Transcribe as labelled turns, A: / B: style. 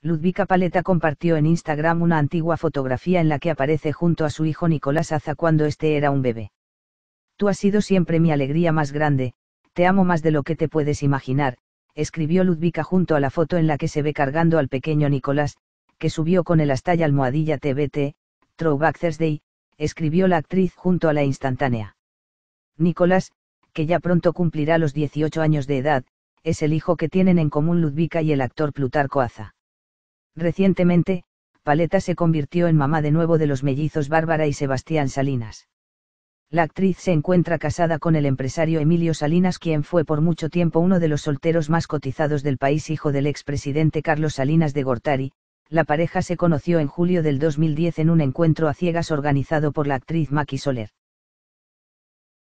A: Ludvika Paleta compartió en Instagram una antigua fotografía en la que aparece junto a su hijo Nicolás Aza cuando este era un bebé. Tú has sido siempre mi alegría más grande, te amo más de lo que te puedes imaginar, escribió Ludvika junto a la foto en la que se ve cargando al pequeño Nicolás, que subió con el hasta y almohadilla TBT, Throwback Thursday, escribió la actriz junto a la instantánea. Nicolás, que ya pronto cumplirá los 18 años de edad, es el hijo que tienen en común Ludvika y el actor Plutarco Aza. Recientemente, Paleta se convirtió en mamá de nuevo de los mellizos Bárbara y Sebastián Salinas. La actriz se encuentra casada con el empresario Emilio Salinas, quien fue por mucho tiempo uno de los solteros más cotizados del país, hijo del expresidente Carlos Salinas de Gortari. La pareja se conoció en julio del 2010 en un encuentro a ciegas organizado por la actriz Maki Soler.